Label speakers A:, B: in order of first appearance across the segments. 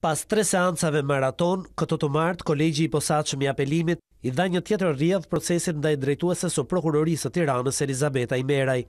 A: Pas tre seancave maraton, këto të martë, kolegji i posat i apelimit i dha një tjetër rjedh procesin dhe i drejtuese së prokurorisë të tiranës Elizabeta Imeraj.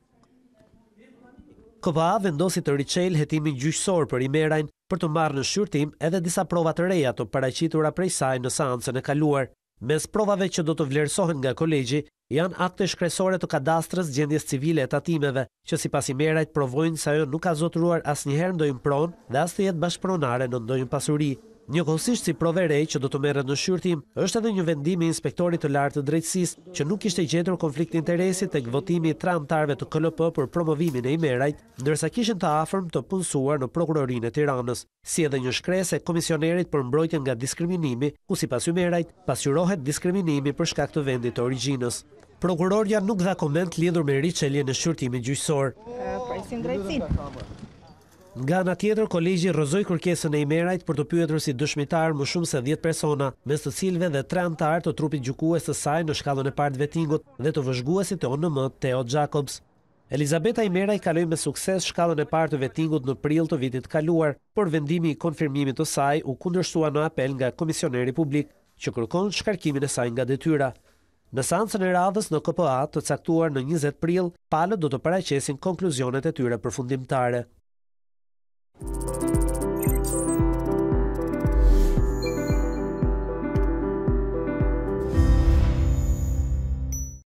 A: Këpa vendosi të rrichel jetimin gjyqësor për Imerajn për të marrë në shqyrtim edhe disa provat reja të paraqitura prej saj në seancën e kaluar. Mes provave që do të vlerësohen nga kolegji, janë akte shkresore të kadastrës gjendjes civile e tatimeve, që si pas i merajt provojnë sa jo nuk ka zotruar as njëherë ndojnë pronë dhe as të jetë bashkëpronare në ndojnë pasuri. Një konsisht si proverej që do të merët në shyrtim, është edhe një vendimi inspektorit të lartë të drejtsis, që nuk ishte gjetur konflikt interesit të këvotimi i tra të këllëpë për promovimin e i merajt, ndërsa kishën të afërm të punësuar në prokurorin e tiranës, si edhe një shkrese e komisionerit për mbrojtën nga diskriminimi, ku si pasu merajt, pasjurohet diskriminimi për shkak të vendit të originës. Prokurorja nuk dha komend lidhur me rriqelje në shyrtimi gjysor. Nga ana tjetër, Kolegji rrëzoi kërkesën e Imerajt për të pyetur si dëshmitar më shumë se 10 persona, mes të cilëve dhe 3 anëtar të trupit gjykues të saj në shkallën e parë të vettingut dhe të vëzhguesit të ONM Teo Jacobs. Elizabeta Imeraj kaloi me sukses shkallën e parë të vettingut në prill të vitit të kaluar, por vendimi i konfirmimit të saj u kundërshtua në apel nga komisioneri publik që kërkon shkarkimin e saj nga detyra. Në seancën e radhës në KPA, të caktuar në 20 prill, palët do të paraqesin konkluzionet e tyre përfundimtare.